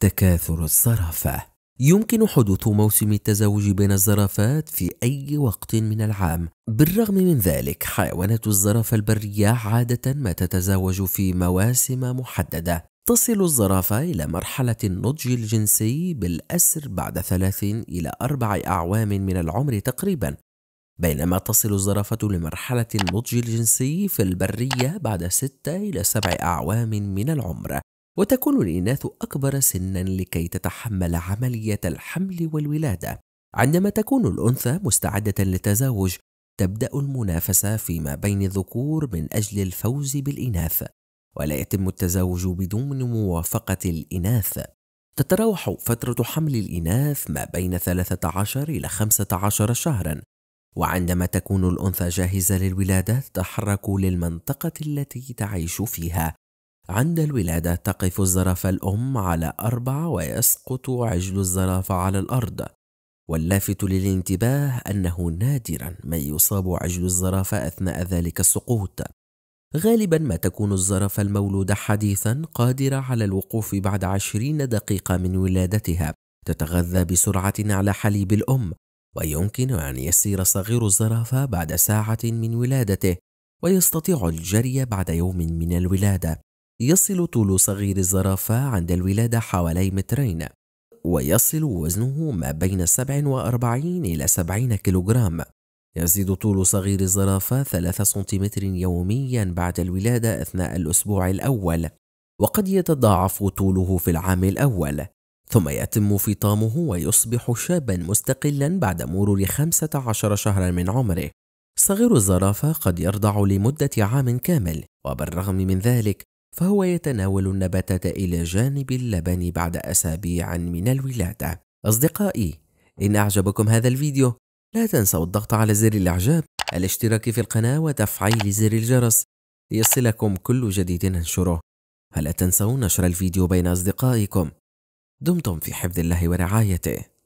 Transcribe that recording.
تكاثر الزرافة يمكن حدوث موسم التزاوج بين الزرافات في أي وقت من العام بالرغم من ذلك حيوانات الزرافة البرية عادة ما تتزاوج في مواسم محددة تصل الزرافة إلى مرحلة النضج الجنسي بالأسر بعد ثلاث إلى أربع أعوام من العمر تقريبا بينما تصل الزرافة لمرحلة النضج الجنسي في البرية بعد ستة إلى سبع أعوام من العمر وتكون الإناث أكبر سنا لكي تتحمل عملية الحمل والولادة. عندما تكون الأنثى مستعدة للتزاوج، تبدأ المنافسة فيما بين الذكور من أجل الفوز بالإناث، ولا يتم التزاوج بدون موافقة الإناث. تتراوح فترة حمل الإناث ما بين 13 إلى 15 شهرًا، وعندما تكون الأنثى جاهزة للولادة تتحرك للمنطقة التي تعيش فيها عند الولادة تقف الزرافة الأم على أربعة ويسقط عجل الزرافة على الأرض واللافت للانتباه أنه نادرا ما يصاب عجل الزرافة أثناء ذلك السقوط غالبا ما تكون الزرافة المولودة حديثا قادرة على الوقوف بعد عشرين دقيقة من ولادتها تتغذى بسرعة على حليب الأم ويمكن أن يسير صغير الزرافة بعد ساعة من ولادته ويستطيع الجري بعد يوم من الولادة يصل طول صغير الزرافة عند الولادة حوالي مترين ويصل وزنه ما بين 47 إلى 70 كيلوغرام يزيد طول صغير الزرافة 3 سنتيمتر يوميا بعد الولادة أثناء الأسبوع الأول وقد يتضاعف طوله في العام الأول ثم يتم فطامه ويصبح شابا مستقلا بعد مرور 15 شهرا من عمره صغير الزرافة قد يرضع لمدة عام كامل وبالرغم من ذلك فهو يتناول النباتات إلى جانب اللبن بعد أسابيع من الولادة أصدقائي إن أعجبكم هذا الفيديو لا تنسوا الضغط على زر الإعجاب الاشتراك في القناة وتفعيل زر الجرس ليصلكم كل جديد ننشره ولا تنسوا نشر الفيديو بين أصدقائكم دمتم في حفظ الله ورعايته